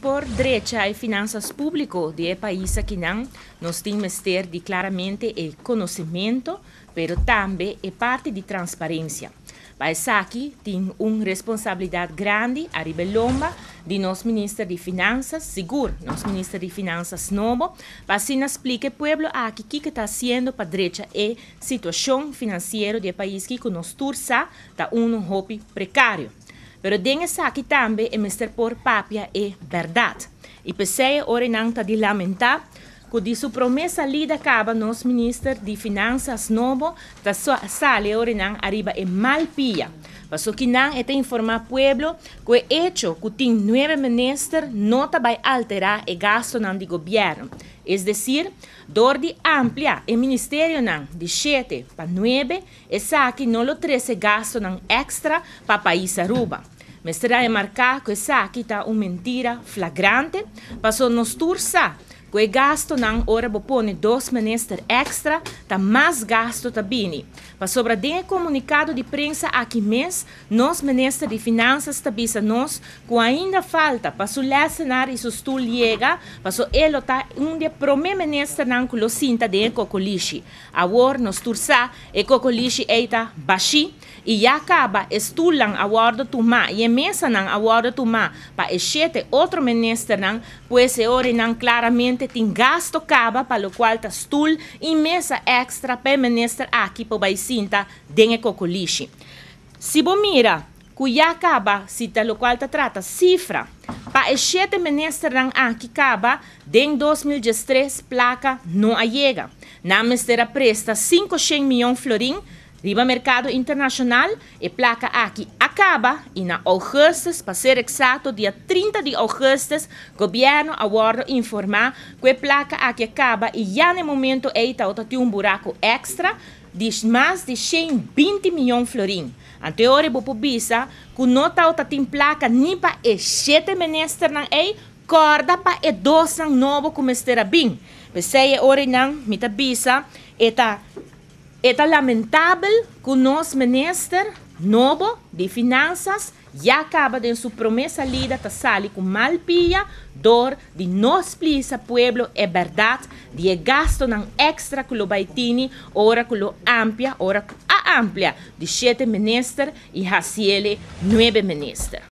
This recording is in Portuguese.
por Derecha e Finanzas públicas de país no nos tem mester de claramente el conocimiento, pero también es parte de transparencia Paisaki tiene una responsabilidad grande a lomba de nuestro ministro de Finanzas, seguro, nos ministro de Finanzas nuevo para nos explique pueblo pueblo a qué que está haciendo para a e la situación financiera de un país que nosotros está un hobby precario. Pero den aqui também é mister por papia é verdade. E pensei ora não tá de lamentar que de sua promessa lida acaba nos ministro de finanças novo, da sua sale ora não arriba mal malpia. Pasukinang ete informa pueblo que hecho cutin nueve menester nota by alterar e gasto nan di gobierno. Es decir, Dordi amplia el ministerio nan de 7 pa 9 e saki non lo 13 gasto nan extra pa país Aruba. Mestra e marca que saki ta un mentira flagrante, paso nostur sa Gue gasto não ora bo pone dos minister extra, tá mais gasto tá bini. Mas sobre den comunicado de prensa aqui mês, nós minister de finanças tá bisa nós, que ainda falta para su lecionar e su llega, para su elo tá de prome minister nan que lo sinta den cocolishi. Awor nos tursa e cocolishi eita bashi, e já acaba estulan awardo tuma, e emesa nan awardo tuma, para exete outro minister não pues e não claramente realmente tem gasto caba, para o qual está tul e mesa extra para ministro aqui para o Baicinta, den ecocolixi. Se bom mira, cuya caba, cita o qual está trata cifra, para sete ministros aqui caba, den 2013 placa não a llega. Na mestera presta 500 milhões florim, Riba mercado internacional e placa aqui acaba e na agosto, para ser exato, dia 30 de agosto, governo aguarda informar que placa aqui acaba e já no momento eita outra tem um buraco extra de mais de 120 milhões de florins. Anterior, eu pubisa que nota tá outra tem placa nem para e sete menester não é corda para e doce novo como estera bem. Pensei, ora não, me tabisa, tá eta Es lamentable que nuestro nosso ministro de Finanzas ya acaba de su promesa lida tasali sali mal malpia, dor de nos plisa pueblo es verdad de gasto nan extra con lo baitini, ora con lo amplia, ora a amplia, de siete minister y e Haciele nueve ministros.